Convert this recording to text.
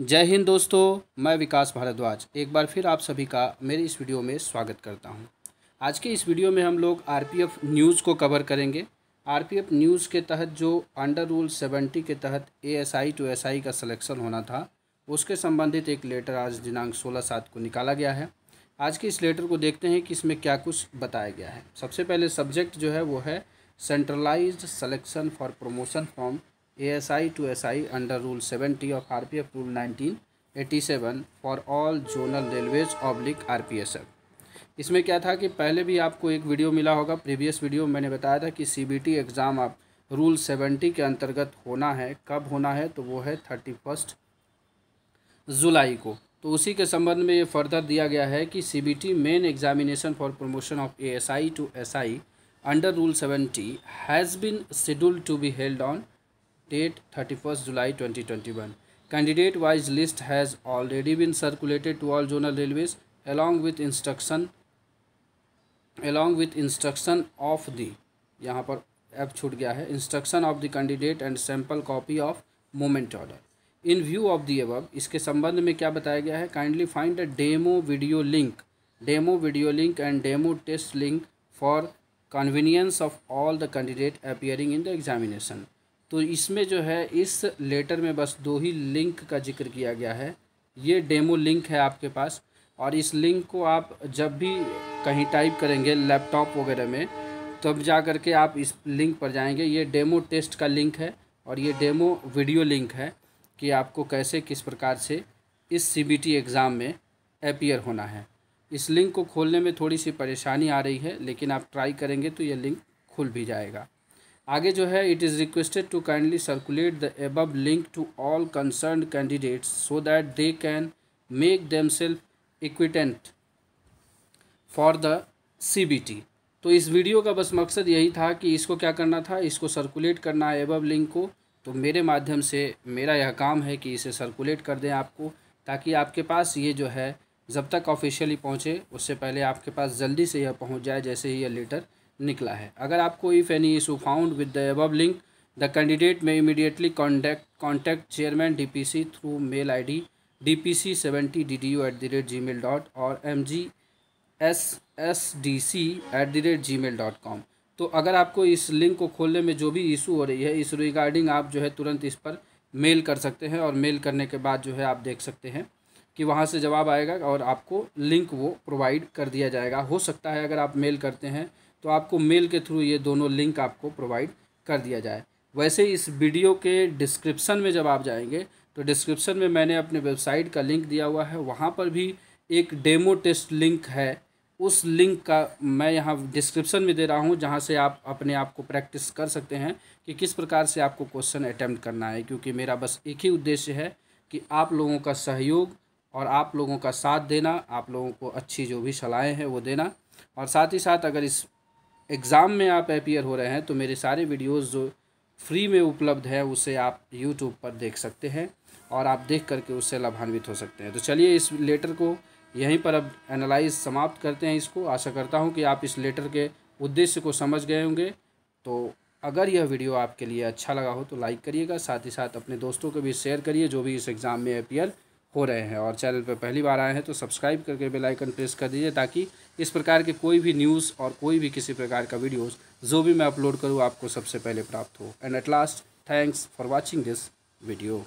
जय हिंद दोस्तों मैं विकास भारद्वाज एक बार फिर आप सभी का मेरे इस वीडियो में स्वागत करता हूं। आज के इस वीडियो में हम लोग आरपीएफ न्यूज़ को कवर करेंगे आरपीएफ न्यूज़ के तहत जो अंडर रूल सेवेंटी के तहत एएसआई टू एसआई का सिलेक्शन होना था उसके संबंधित एक लेटर आज दिनांक सोलह सात को निकाला गया है आज के इस लेटर को देखते हैं कि इसमें क्या कुछ बताया गया है सबसे पहले सब्जेक्ट जो है वो है centralise selection for promotion from to R P F rule nineteen eighty seven for all zonal railways oblique R P S F इसमें क्या था कि पहले भी आपको एक वीडियो मिला होगा प्रीवियस वीडियो में मैंने बताया था कि सीबीटी एग्ज़ाम आप रूल सेवेंटी के अंतर्गत होना है कब होना है तो वो है थर्टी फर्स्ट जुलाई को तो उसी के संबंध में ये फर्दर दिया गया है कि C T main examination for promotion of A S I to S I under rule seventy has been scheduled to be held on date thirty first July twenty twenty one candidate wise list has already been circulated to all zonal railways along with instruction along with instruction of the यहाँ पर एप छूट गया है instruction of the candidate and sample copy of movement order in view of the अब इसके संबंध में क्या बताया गया है kindly find a demo video link demo video link and demo test link for convenience of all the candidate appearing in the examination तो इसमें जो है इस लेटर में बस दो ही लिंक का जिक्र किया गया है ये डेमो लिंक है आपके पास और इस लिंक को आप जब भी कहीं टाइप करेंगे लैपटॉप वगैरह में तब जा कर के आप इस लिंक पर जाएंगे ये डेमो टेस्ट का लिंक है और ये डेमो वीडियो लिंक है कि आपको कैसे किस प्रकार से इस सीबीटी एग्ज़ाम में अपियर होना है इस लिंक को खोलने में थोड़ी सी परेशानी आ रही है लेकिन आप ट्राई करेंगे तो ये लिंक खुल भी जाएगा आगे जो है it is requested to kindly circulate the above link to all concern candidates so that they can make them self acquainted for the C तो इस वीडियो का बस मकसद यही था कि इसको क्या करना था इसको सर्कुलेट करना है एबव लिंक को तो मेरे माध्यम से मेरा यह काम है कि इसे सर्कुलेट कर दें आपको ताकि आपके पास ये जो है जब तक ऑफिशियली पहुँचे उससे पहले आपके पास जल्दी से यह पहुँच जाए जैसे ही यह लेटर निकला है अगर आपको if any issue found with the above link the candidate may immediately contact contact chairman D P C through mail I D D P C seventy D D U at the rate Gmail dot और M G S S D C at the rate Gmail dot com तो अगर आपको इस link को खोलने में जो भी इशू हो रही है इस रिगार्डिंग आप जो है तुरंत इस पर मेल कर सकते हैं और मेल करने के बाद जो है आप देख सकते हैं कि वहाँ से जवाब आएगा और आपको लिंक वो प्रोवाइड कर दिया जाएगा हो सकता है अगर आप मेल करते हैं तो आपको मेल के थ्रू ये दोनों लिंक आपको प्रोवाइड कर दिया जाए वैसे इस वीडियो के डिस्क्रिप्सन में जब आप जाएंगे तो डिस्क्रिप्शन में मैंने अपने वेबसाइट का लिंक दिया हुआ है वहाँ पर भी एक डेमो टेस्ट लिंक है उस लिंक का मैं यहाँ डिस्क्रिप्शन में दे रहा हूँ जहाँ से आप अपने आप को प्रैक्टिस कर सकते हैं कि किस प्रकार से आपको क्वेश्चन अटैम्प्ट करना है क्योंकि मेरा बस एक ही उद्देश्य है कि आप लोगों का सहयोग और आप लोगों का साथ देना आप लोगों को अच्छी जो भी सलाहें हैं वो देना और साथ ही साथ अगर इस एग्ज़ाम में आप अपियर हो रहे हैं तो मेरे सारे वीडियोस जो फ्री में उपलब्ध है उसे आप यूट्यूब पर देख सकते हैं और आप देख करके उससे लाभान्वित हो सकते हैं तो चलिए इस लेटर को यहीं पर अब एनालाइज समाप्त करते हैं इसको आशा करता हूँ कि आप इस लेटर के उद्देश्य को समझ गए होंगे तो अगर यह वीडियो आपके लिए अच्छा लगा हो तो लाइक करिएगा साथ ही साथ अपने दोस्तों को भी शेयर करिए जो भी इस एग्ज़ाम में अपियर हो रहे हैं और चैनल पर पहली बार आए हैं तो सब्सक्राइब करके बेल आइकन प्रेस कर दीजिए ताकि इस प्रकार के कोई भी न्यूज़ और कोई भी किसी प्रकार का वीडियोस जो भी मैं अपलोड करूँ आपको सबसे पहले प्राप्त हो and at last thanks for watching this video